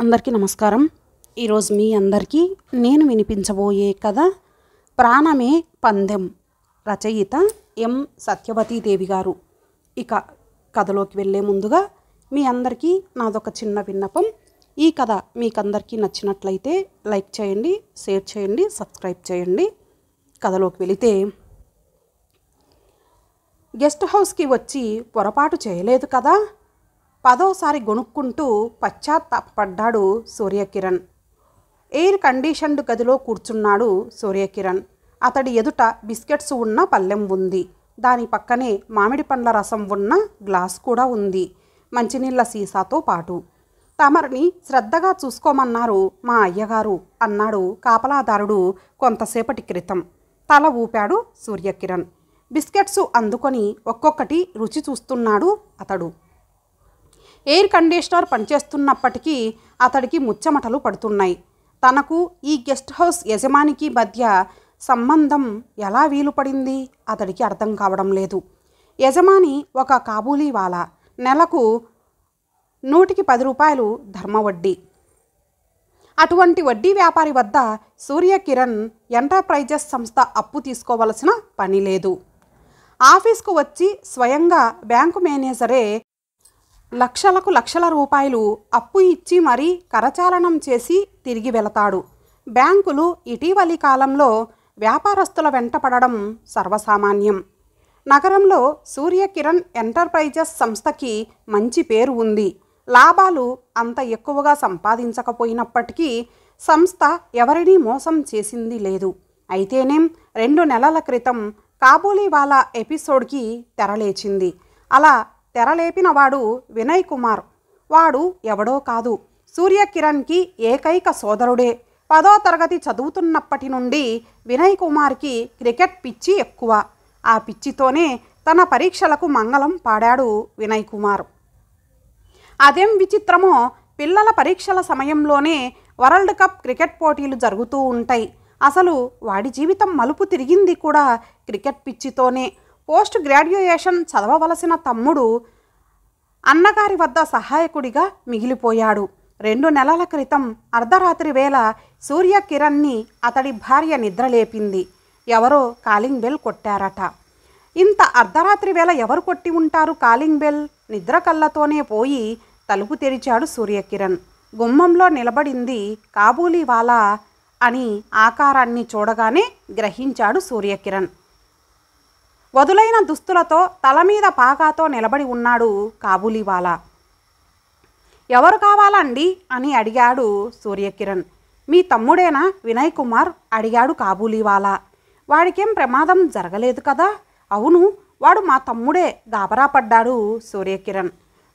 అందరికీ నమస్కారం ఈరోజు మీ అందరికీ నేను వినిపించబోయే కథ ప్రాణమే పందెం రచయిత ఎం సత్యవతీదేవి గారు ఇక కథలోకి వెళ్ళే ముందుగా మీ అందరికీ నాదొక చిన్న విన్నపం ఈ కథ మీకందరికీ నచ్చినట్లయితే లైక్ చేయండి షేర్ చేయండి సబ్స్క్రైబ్ చేయండి కథలోకి వెళితే గెస్ట్ హౌస్కి వచ్చి పొరపాటు చేయలేదు కదా పదోసారి గొనుక్కుంటూ పశ్చాత్తాపడ్డాడు సూర్యకిరణ్ ఎయిర్ కండిషన్డ్ గదిలో కూర్చున్నాడు సూర్యకిరణ్ అతడి ఎదుట బిస్కెట్స్ ఉన్న పల్లెం ఉంది దాని పక్కనే మామిడి పండ్ల రసం ఉన్న గ్లాస్ కూడా ఉంది మంచినీళ్ళ సీసాతో పాటు తమరిని శ్రద్ధగా చూసుకోమన్నారు మా అయ్యగారు అన్నాడు కాపలాదారుడు కొంతసేపటి క్రితం తల ఊపాడు సూర్యకిరణ్ బిస్కెట్స్ అందుకొని ఒక్కొక్కటి రుచి చూస్తున్నాడు అతడు ఎయిర్ కండిషనర్ పనిచేస్తున్నప్పటికీ అతడికి ముచ్చమటలు పడుతున్నాయి తనకు ఈ గెస్ట్ హౌస్ యజమానికి మధ్య సంబంధం ఎలా వీలుపడింది అతడికి అర్థం కావడం లేదు యజమాని ఒక కాబూలీవాల నెలకు నూటికి పది రూపాయలు ధర్మ వడ్డీ అటువంటి వడ్డీ వ్యాపారి వద్ద సూర్యకిరణ్ ఎంటర్ప్రైజెస్ సంస్థ అప్పు తీసుకోవలసిన పని లేదు ఆఫీస్కు వచ్చి స్వయంగా బ్యాంకు మేనేజరే లక్షలకు లక్షల రూపాయలు అప్పు ఇచ్చి మరీ కరచాలనం చేసి తిరిగి వెళతాడు బ్యాంకులు ఇటీవలి కాలంలో వ్యాపారస్తుల వెంటపడడం సర్వసామాన్యం నగరంలో సూర్యకిరణ్ ఎంటర్ప్రైజెస్ సంస్థకి మంచి పేరు ఉంది లాభాలు అంత ఎక్కువగా సంపాదించకపోయినప్పటికీ సంస్థ ఎవరినీ మోసం చేసింది లేదు అయితేనేం రెండు నెలల క్రితం వాళ్ళ ఎపిసోడ్కి తెరలేచింది అలా తెరలేపినవాడు వినయ్ కుమార్ వాడు ఎవడో కాదు సూర్యకిరణ్కి ఏకైక సోదరుడే పదో తరగతి చదువుతున్నప్పటి నుండి వినయ్ కుమార్కి క్రికెట్ పిచ్చి ఎక్కువ ఆ పిచ్చితోనే తన పరీక్షలకు మంగళం పాడాడు వినయ్ కుమార్ అదేం విచిత్రమో పిల్లల పరీక్షల సమయంలోనే వరల్డ్ కప్ క్రికెట్ పోటీలు జరుగుతూ ఉంటాయి అసలు వాడి జీవితం మలుపు తిరిగింది కూడా క్రికెట్ పిచ్చితోనే పోస్ట్ గ్రాడ్యుయేషన్ చదవవలసిన తమ్ముడు అన్నగారి వద్ద సహాయకుడిగా మిగిలిపోయాడు రెండు నెలల క్రితం అర్ధరాత్రి వేళ సూర్యకిరణ్ని అతడి భార్య నిద్రలేపింది ఎవరో కాలింగ్ బెల్ కొట్టారట ఇంత అర్ధరాత్రి వేళ ఎవరు కొట్టి ఉంటారు కాలింగ్ బెల్ నిద్ర కళ్ళతోనే పోయి తలుపు తెరిచాడు సూర్యకిరణ్ గుమ్మంలో నిలబడింది కాబూలీవాలా అని ఆకారాన్ని చూడగానే గ్రహించాడు సూర్యకిరణ్ వదులైన దుస్తులతో తల మీద పాగాతో నిలబడి ఉన్నాడు కాబూలీవాలా ఎవరు కావాలండి అని అడిగాడు సూర్యకిరణ్ మీ తమ్ముడేనా వినయ్ కుమార్ అడిగాడు కాబూలీవాలా వాడికేం ప్రమాదం జరగలేదు కదా అవును వాడు మా తమ్ముడే గాబరా పడ్డాడు సూర్యకిరణ్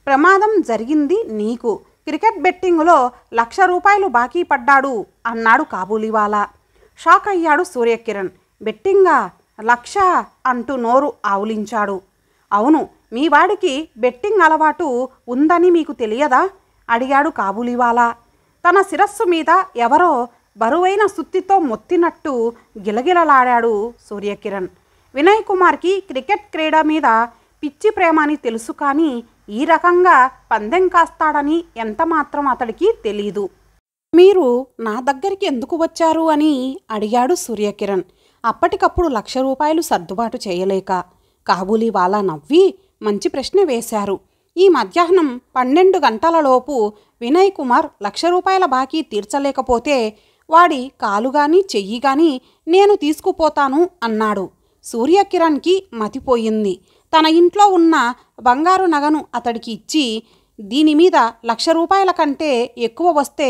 ప్రమాదం జరిగింది నీకు క్రికెట్ బెట్టింగులో లక్ష రూపాయలు బాకీ పడ్డాడు అన్నాడు కాబూలీవాలా షాక్ అయ్యాడు సూర్యకిరణ్ బెట్టింగా లక్ష అంటూ నోరు ఆవులించాడు అవును మీ వాడికి బెట్టింగ్ అలవాటు ఉందని మీకు తెలియదా అడిగాడు కాబూలివాలా తన శిరస్సు మీద ఎవరో బరువైన సుత్తితో మొత్తినట్టు గిలగిలలాడాడు సూర్యకిరణ్ వినయ్ కుమార్కి క్రికెట్ క్రీడ మీద పిచ్చి ప్రేమ అని తెలుసు కానీ ఈ రకంగా పందెం కాస్తాడని ఎంత మాత్రం అతడికి తెలీదు మీరు నా దగ్గరికి ఎందుకు వచ్చారు అని అడిగాడు సూర్యకిరణ్ అప్పటికప్పుడు లక్ష రూపాయలు సర్దుబాటు చేయలేక కాబూలీవాలా నవ్వి మంచి ప్రశ్న వేశారు ఈ మధ్యాహ్నం పన్నెండు గంటలలోపు వినయ్ కుమార్ లక్ష రూపాయల బాకీ తీర్చలేకపోతే వాడి కాలు గాని చెయ్యి కానీ నేను తీసుకుపోతాను అన్నాడు సూర్యకిరణ్కి మతిపోయింది తన ఇంట్లో ఉన్న బంగారు నగను అతడికి ఇచ్చి దీని మీద లక్ష రూపాయల కంటే ఎక్కువ వస్తే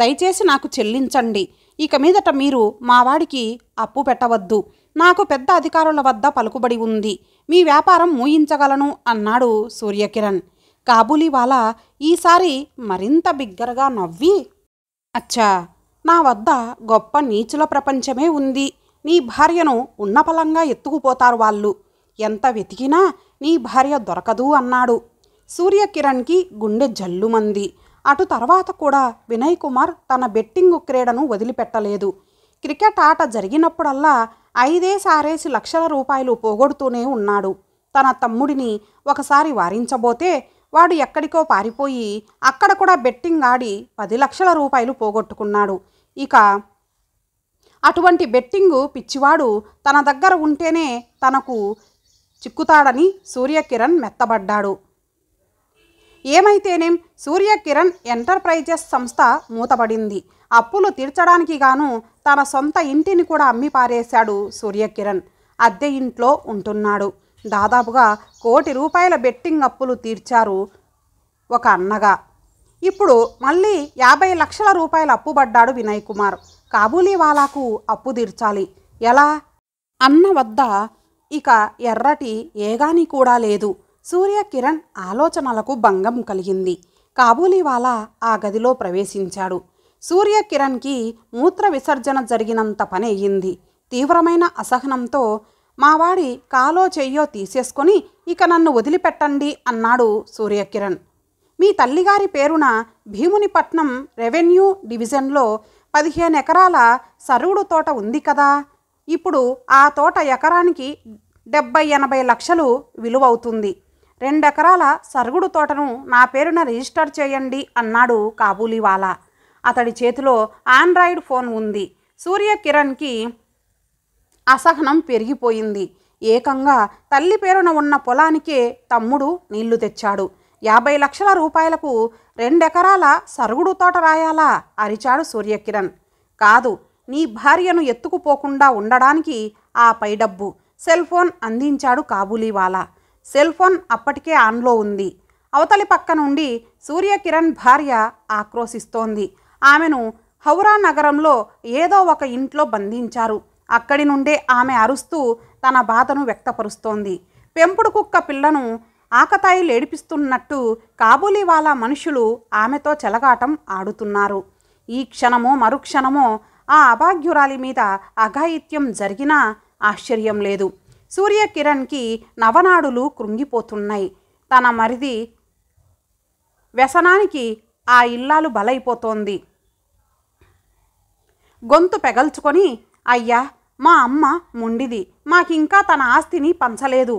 దయచేసి నాకు చెల్లించండి ఇక మీదట మీరు మావాడికి అప్పు పెట్టవద్దు నాకు పెద్ద అధికారుల వద్ద పలుకుబడి ఉంది మీ వ్యాపారం మూయించగలను అన్నాడు సూర్యకిరణ్ కాబూలీవాలా ఈసారి మరింత బిగ్గరగా నవ్వి అచ్చా నా వద్ద గొప్ప నీచుల ప్రపంచమే ఉంది నీ భార్యను ఉన్నపలంగా ఎత్తుకుపోతారు వాళ్ళు ఎంత వెతికినా నీ భార్య దొరకదు అన్నాడు సూర్యకిరణ్కి గుండె జల్లుమంది అటు తర్వాత కూడా వినయ్ కుమార్ తన బెట్టింగ్ క్రీడను వదిలిపెట్టలేదు క్రికెట్ ఆట జరిగినప్పుడల్లా ఐదే సారేసి లక్షల రూపాయలు పోగొడుతూనే ఉన్నాడు తన తమ్ముడిని ఒకసారి వారించబోతే వాడు ఎక్కడికో పారిపోయి అక్కడ కూడా బెట్టింగ్ ఆడి పది లక్షల రూపాయలు పోగొట్టుకున్నాడు ఇక అటువంటి బెట్టింగు పిచ్చివాడు తన దగ్గర ఉంటేనే తనకు చిక్కుతాడని సూర్యకిరణ్ మెత్తబడ్డాడు ఏమైతేనేం సూర్యకిరణ్ ఎంటర్ప్రైజెస్ సంస్థ మూతపడింది అప్పులు తీర్చడానికి గాను తన సొంత ఇంటిని కూడా అమ్మి పారేశాడు సూర్యకిరణ్ అద్దె ఇంట్లో ఉంటున్నాడు దాదాపుగా కోటి రూపాయల బెట్టింగ్ అప్పులు తీర్చారు ఒక అన్నగా ఇప్పుడు మళ్ళీ యాభై లక్షల రూపాయల అప్పుబడ్డాడు వినయ్ కుమార్ కాబూలీవాలాకు అప్పు తీర్చాలి ఎలా అన్న వద్ద ఇక ఎర్రటి ఏగాని కూడా లేదు సూర్యకిరణ్ ఆలోచనలకు భంగం కలిగింది కాబూలీవాలా ఆ గదిలో ప్రవేశించాడు సూర్యకిరణ్కి మూత్ర విసర్జన జరిగినంత పని అయ్యింది తీవ్రమైన అసహనంతో మావాడి కాలో చెయ్యో తీసేసుకొని ఇక నన్ను వదిలిపెట్టండి అన్నాడు సూర్యకిరణ్ మీ తల్లిగారి పేరున భీమునిపట్నం రెవెన్యూ డివిజన్లో పదిహేను ఎకరాల సరువుడు తోట ఉంది కదా ఇప్పుడు ఆ తోట ఎకరానికి డెబ్బై ఎనభై లక్షలు విలువవుతుంది రెండెకరాల సరుగుడు తోటను నా పేరున రిజిస్టర్ చేయండి అన్నాడు కాబూలీవాలా అతడి చేతిలో ఆండ్రాయిడ్ ఫోన్ ఉంది సూర్యకిరణ్కి అసహనం పెరిగిపోయింది ఏకంగా తల్లి పేరున ఉన్న పొలానికే తమ్ముడు నీళ్లు తెచ్చాడు యాభై లక్షల రూపాయలకు రెండెకరాల సరుగుడు తోట రాయాలా అరిచాడు సూర్యకిరణ్ కాదు నీ భార్యను ఎత్తుకుపోకుండా ఉండడానికి ఆ పైడబ్బు సెల్ ఫోన్ అందించాడు కాబూలీవాలా సెల్ ఫోన్ అప్పటికే ఆన్లో ఉంది అవతలి పక్క నుండి సూర్యకిరణ్ భార్య ఆక్రోశిస్తోంది ఆమెను హౌరా నగరంలో ఏదో ఒక ఇంట్లో బంధించారు అక్కడి నుండే ఆమె అరుస్తూ తన బాధను వ్యక్తపరుస్తోంది పెంపుడు కుక్క పిల్లను ఆకతాయి లేడిపిస్తున్నట్టు కాబూలీవాలా మనుషులు ఆమెతో చెలగాటం ఆడుతున్నారు ఈ క్షణమో మరుక్షణమో ఆ అభాగ్యురాలి మీద అఘాయిత్యం జరిగినా ఆశ్చర్యం లేదు సూర్యకిరణ్కి నవనాడులు కృంగిపోతున్నాయి తన మరిది వ్యసనానికి ఆ ఇల్లాలు బలైపోతోంది గొంతు పెగల్చుకొని అయ్యా మా అమ్మ ముండిది మాకింకా తన ఆస్తిని పంచలేదు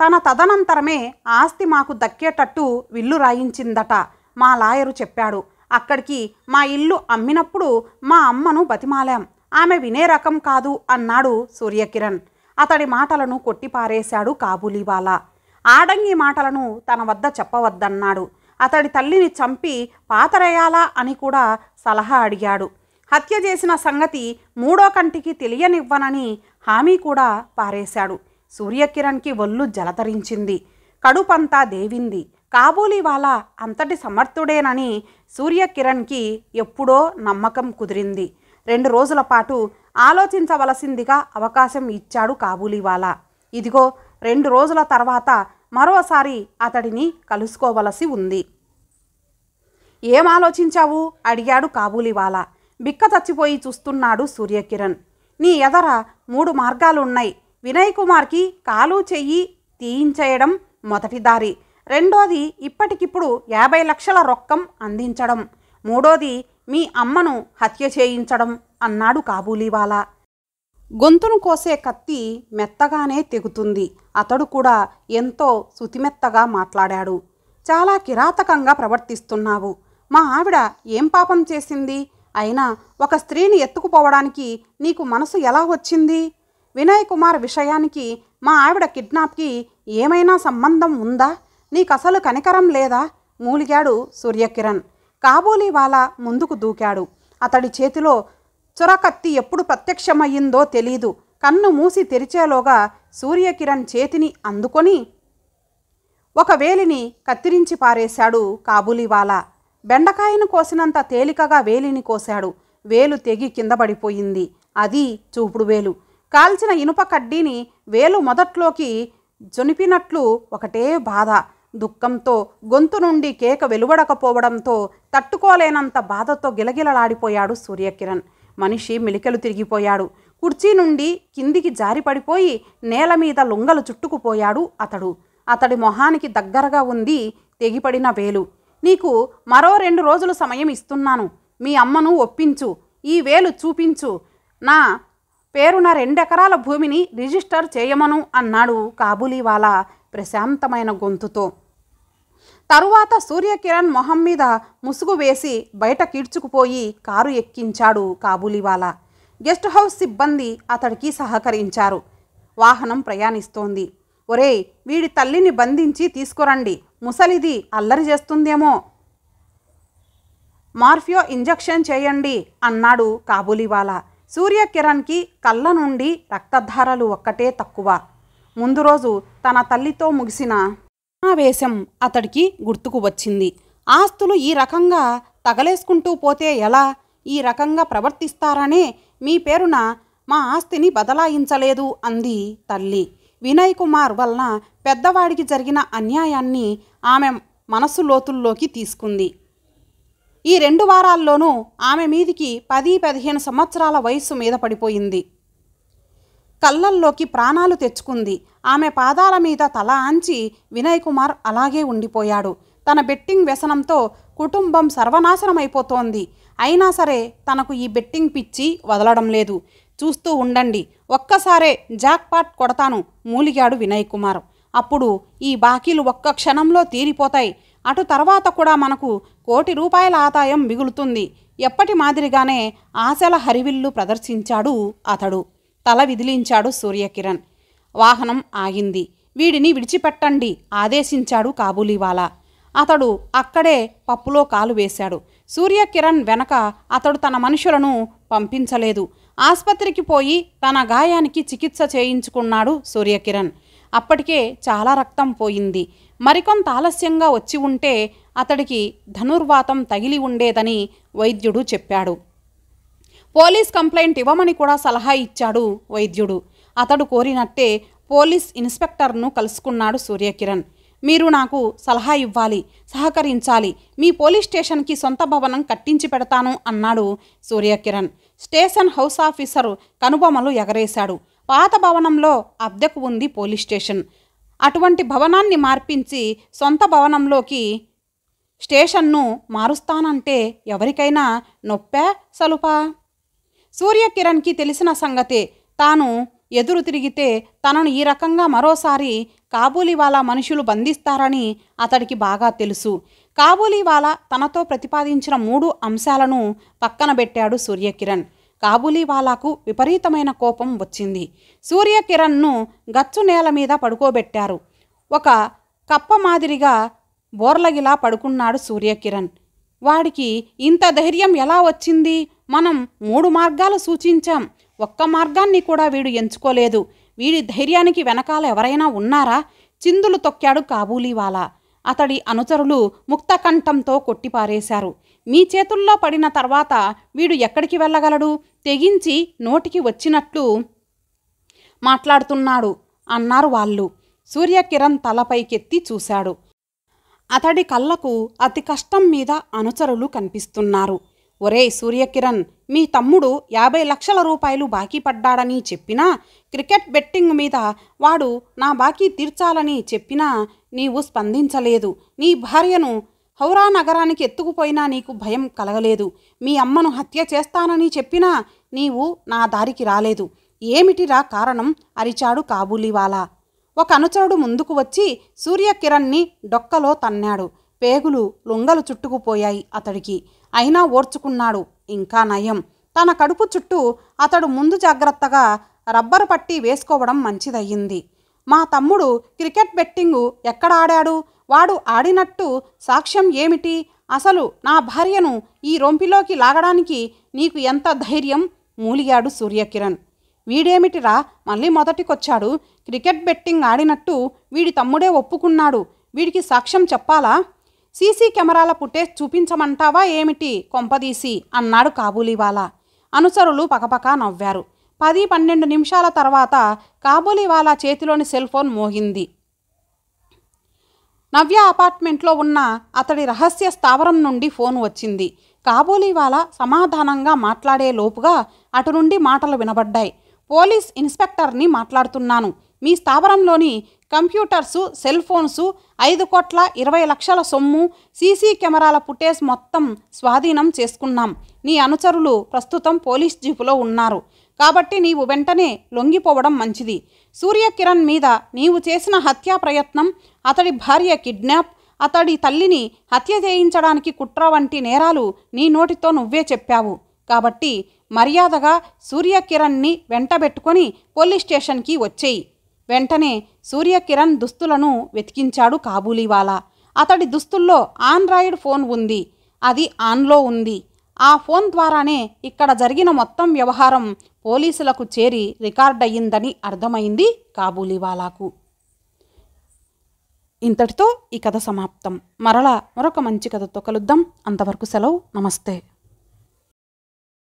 తన తదనంతరమే ఆస్తి మాకు దక్కేటట్టు విల్లు రాయించిందట మా లాయరు చెప్పాడు అక్కడికి మా ఇల్లు అమ్మినప్పుడు మా అమ్మను బతిమాలాం ఆమె వినే రకం కాదు అన్నాడు సూర్యకిరణ్ అతడి మాటలను కొట్టిపారేశాడు కాబూలీవాలా ఆడంగి మాటలను తన వద్ద చెప్పవద్దన్నాడు అతడి తల్లిని చంపి పాతరేయాలా అని కూడా సలహా అడిగాడు హత్య చేసిన సంగతి మూడో కంటికి తెలియనివ్వనని హామీ కూడా పారేశాడు సూర్యకిరణ్కి ఒళ్ళు జలతరించింది కడుపంతా దేవింది కాబూలీవాలా అంతటి సమర్థుడేనని సూర్యకిరణ్కి ఎప్పుడో నమ్మకం కుదిరింది రెండు రోజుల పాటు ఆలోచించవలసిందిగా అవకాశం ఇచ్చాడు కాబూలీవాలా ఇదిగో రెండు రోజుల తర్వాత మరోసారి అతడిని కలుసుకోవలసి ఉంది ఏం ఆలోచించావు అడిగాడు కాబూలీవాలా బిక్క చచ్చిపోయి చూస్తున్నాడు సూర్యకిరణ్ నీ ఎదర మూడు మార్గాలున్నాయి వినయ్ కుమార్కి కాలు చెయ్యి తీయించేయడం మొదటి దారి రెండోది ఇప్పటికిప్పుడు యాభై లక్షల రొక్కం అందించడం మూడోది మీ అమ్మను హత్య చేయించడం అన్నాడు కాబూలీవాలా గొంతును కోసే కత్తి మెత్తగానే తెగుతుంది అతడు కూడా ఎంతో శుతిమెత్తగా మాట్లాడాడు చాలా కిరాతకంగా ప్రవర్తిస్తున్నావు మా ఆవిడ ఏం పాపం చేసింది అయినా ఒక స్త్రీని ఎత్తుకుపోవడానికి నీకు మనసు ఎలా వచ్చింది వినయ్ కుమార్ విషయానికి మా ఆవిడ కిడ్నాప్కి ఏమైనా సంబంధం ఉందా నీకు అసలు కనికరం లేదా మూలిగాడు సూర్యకిరణ్ కాబూలీవాలా ముందుకు దూకాడు అతడి చేతిలో చొరకత్తి ఎప్పుడు ప్రత్యక్షమయ్యిందో తెలీదు కన్ను మూసి తెరిచేలోగా సూర్యకిరణ్ చేతిని అందుకొని ఒక వేలిని కత్తిరించి పారేశాడు కాబూలివాలా బెండకాయను కోసినంత తేలికగా వేలిని కోశాడు వేలు తెగి కిందపడిపోయింది అది చూపుడు వేలు కాల్చిన ఇనుప కడ్డీని వేలు మొదట్లోకి జొనిపినట్లు ఒకటే బాధ దుఃఖంతో గొంతు నుండి కేక వెలువడకపోవడంతో తట్టుకోలేనంత బాధతో గిలగిలలాడిపోయాడు సూర్యకిరణ్ మనిషి మెలికలు తిరిగిపోయాడు కుర్చీ నుండి కిందికి జారి పడిపోయి నేల మీద లుంగలు చుట్టుకుపోయాడు అతడు అతడి మొహానికి దగ్గరగా ఉంది తెగిపడిన వేలు నీకు మరో రెండు రోజులు సమయం ఇస్తున్నాను మీ అమ్మను ఒప్పించు ఈ వేలు చూపించు నా పేరున రెండెకరాల భూమిని రిజిస్టర్ చేయమను అన్నాడు కాబూలీవాలా ప్రశాంతమైన గొంతుతో తరువాత సూర్యకిరణ్ మొహం మీద ముసుగు వేసి బయట కీడ్చుకుపోయి కారు ఎక్కించాడు కాబూలివాలా గెస్ట్ హౌస్ సిబ్బంది అతడికి సహకరించారు వాహనం ప్రయాణిస్తోంది ఒరే వీడి తల్లిని బంధించి తీసుకురండి ముసలిది అల్లరి చేస్తుందేమో మార్ఫియో ఇంజెక్షన్ చేయండి అన్నాడు కాబూలివాలా సూర్యకిరణ్కి కళ్ళ నుండి రక్తధారలు ఒక్కటే తక్కువ ముందు రోజు తన తల్లితో ముగిసిన సమావేశం అతడికి గుర్తుకు వచ్చింది ఆస్తులు ఈ రకంగా తగలేసుకుంటూ పోతే ఎలా ఈ రకంగా ప్రవర్తిస్తారనే మీ పేరున మా ఆస్తిని బదలాయించలేదు అంది తల్లి వినయ్ కుమార్ వలన పెద్దవాడికి జరిగిన అన్యాయాన్ని ఆమె మనసు లోతుల్లోకి తీసుకుంది ఈ రెండు వారాల్లోనూ ఆమె మీదికి పది పదిహేను సంవత్సరాల వయస్సు మీద పడిపోయింది కళ్ళల్లోకి ప్రాణాలు తెచ్చుకుంది ఆమె పాదాల మీద తల ఆంచి వినయ్ కుమార్ అలాగే ఉండిపోయాడు తన బెట్టింగ్ వ్యసనంతో కుటుంబం సర్వనాశనమైపోతోంది అయినా సరే తనకు ఈ బెట్టింగ్ పిచ్చి వదలడం లేదు చూస్తూ ఉండండి ఒక్కసారే జాక్పాట్ కొడతాను మూలిగాడు వినయ్ కుమార్ అప్పుడు ఈ బాకీలు ఒక్క క్షణంలో తీరిపోతాయి అటు తర్వాత కూడా మనకు కోటి రూపాయల ఆదాయం మిగులుతుంది ఎప్పటి మాదిరిగానే ఆశల హరివిల్లు ప్రదర్శించాడు అతడు తల విదిలించాడు సూర్యకిరణ్ వాహనం ఆగింది వీడిని విడిచిపెట్టండి ఆదేశించాడు కాబూలీవాలా అతడు అక్కడే పప్పులో కాలు వేశాడు సూర్యకిరణ్ వెనక అతడు తన మనుషులను పంపించలేదు ఆసుపత్రికి పోయి తన గాయానికి చికిత్స చేయించుకున్నాడు సూర్యకిరణ్ అప్పటికే చాలా రక్తం పోయింది మరికొంత ఆలస్యంగా వచ్చి ఉంటే అతడికి ధనుర్వాతం తగిలి ఉండేదని వైద్యుడు చెప్పాడు పోలీస్ కంప్లైంట్ ఇవ్వమని కూడా సలహా ఇచ్చాడు వైద్యుడు అతడు కోరినట్టే పోలీస్ ఇన్స్పెక్టర్ను కలుసుకున్నాడు సూర్యకిరణ్ మీరు నాకు సలహా ఇవ్వాలి సహకరించాలి మీ పోలీస్ స్టేషన్కి సొంత భవనం కట్టించి పెడతాను అన్నాడు సూర్యకిరణ్ స్టేషన్ హౌస్ ఆఫీసర్ కనుబొమలు ఎగరేశాడు పాత భవనంలో అద్దెకు ఉంది పోలీస్ స్టేషన్ అటువంటి భవనాన్ని మార్పించి సొంత భవనంలోకి స్టేషన్ను మారుస్తానంటే ఎవరికైనా నొప్పే సలుపా సూర్యకిరణ్కి తెలిసిన సంగతే తాను ఎదురు తిరిగితే తనను ఈ రకంగా మరోసారి కాబూలీవాలా మనుషులు బంధిస్తారని అతడికి బాగా తెలుసు కాబూలీవాలా తనతో ప్రతిపాదించిన మూడు అంశాలను పక్కన పెట్టాడు సూర్యకిరణ్ కాబూలీవాలాకు విపరీతమైన కోపం వచ్చింది సూర్యకిరణ్ను గచ్చు నేల మీద పడుకోబెట్టారు ఒక కప్ప మాదిరిగా బోర్లగిలా పడుకున్నాడు సూర్యకిరణ్ వాడికి ఇంత ధైర్యం ఎలా వచ్చింది మనం మూడు మార్గాలు సూచించాం ఒక్క మార్గాన్ని కూడా వీడు ఎంచుకోలేదు వీడి ధైర్యానికి వెనకాల ఎవరైనా ఉన్నారా చిందులు తొక్కాడు కాబూలీవాలా అతడి అనుచరులు ముక్తకంఠంతో కొట్టిపారేశారు మీ చేతుల్లో పడిన తర్వాత వీడు ఎక్కడికి వెళ్ళగలడు తెగించి నోటికి వచ్చినట్లు మాట్లాడుతున్నాడు అన్నారు వాళ్ళు సూర్యకిరణ్ తలపైకెత్తి చూశాడు అతడి కళ్ళకు అతి కష్టం మీద అనుచరులు కనిపిస్తున్నారు ఒరే సూర్యకిరణ్ మీ తమ్ముడు యాభై లక్షల రూపాయలు బాకీ పడ్డాడని చెప్పినా క్రికెట్ బెట్టింగ్ మీద వాడు నా బాకీ తీర్చాలని చెప్పినా నీవు స్పందించలేదు నీ భార్యను హౌరా నగరానికి ఎత్తుకుపోయినా నీకు భయం కలగలేదు మీ అమ్మను హత్య చేస్తానని చెప్పినా నీవు నా దారికి రాలేదు ఏమిటిరా కారణం అరిచాడు కాబూలివాలా ఒక అనుచరుడు ముందుకు వచ్చి సూర్యకిరణ్ని డొక్కలో తన్నాడు పేగులు లుంగలు చుట్టుకుపోయాయి అతడికి అయినా ఓర్చుకున్నాడు ఇంకా నయం తన కడుపు చుట్టూ అతడు ముందు జాగ్రత్తగా రబ్బరు పట్టి వేసుకోవడం మంచిదయ్యింది మా తమ్ముడు క్రికెట్ బెట్టింగు ఎక్కడ ఆడాడు వాడు ఆడినట్టు సాక్ష్యం ఏమిటి అసలు నా భార్యను ఈ రొంపిలోకి లాగడానికి నీకు ఎంత ధైర్యం మూలిగాడు సూర్యకిరణ్ వీడేమిటిరా మళ్ళీ మొదటికొచ్చాడు క్రికెట్ బెట్టింగ్ ఆడినట్టు వీడి తమ్ముడే ఒప్పుకున్నాడు వీడికి సాక్ష్యం చెప్పాలా సీసీ కెమెరాల ఫుటేజ్ చూపించమంటావా ఏమిటి కొంపదీసి అన్నాడు కాబూలీవాలా అనుసరులు పకపక నవ్వారు పది పన్నెండు నిమిషాల తర్వాత కాబూలీవాలా చేతిలోని సెల్ ఫోన్ మోగింది నవ్య అపార్ట్మెంట్లో ఉన్న అతడి రహస్య స్థావరం నుండి ఫోన్ వచ్చింది కాబూలీవాలా సమాధానంగా మాట్లాడే లోపుగా అటు నుండి మాటలు వినబడ్డాయి పోలీస్ ఇన్స్పెక్టర్ని మాట్లాడుతున్నాను మీ స్థావరంలోని కంప్యూటర్స్ సెల్ ఫోన్సు ఐదు కోట్ల ఇరవై లక్షల సొమ్ము సీసీ కెమెరాల ఫుటేజ్ మొత్తం స్వాధీనం చేసుకున్నాం నీ అనుచరులు ప్రస్తుతం పోలీస్ జీపులో ఉన్నారు కాబట్టి నీవు వెంటనే లొంగిపోవడం మంచిది సూర్యకిరణ్ మీద నీవు చేసిన హత్యా ప్రయత్నం అతడి భార్య కిడ్నాప్ అతడి తల్లిని హత్య చేయించడానికి కుట్ర వంటి నేరాలు నీ నోటితో నువ్వే చెప్పావు కాబట్టి మర్యాదగా సూర్యకిరణ్ని వెంటబెట్టుకొని పోలీస్ స్టేషన్కి వచ్చేయి వెంటనే సూర్యకిరణ్ దుస్తులను వెతికించాడు కాబూలీవాలా అతడి దుస్తుల్లో ఆండ్రాయిడ్ ఫోన్ ఉంది అది ఆన్లో ఉంది ఆ ఫోన్ ద్వారానే ఇక్కడ జరిగిన మొత్తం వ్యవహారం పోలీసులకు చేరి రికార్డ్ అయ్యిందని అర్థమైంది కాబూలీవాలాకు ఇంతటితో ఈ కథ సమాప్తం మరలా మరొక మంచి కథతో కలుద్దాం అంతవరకు సెలవు నమస్తే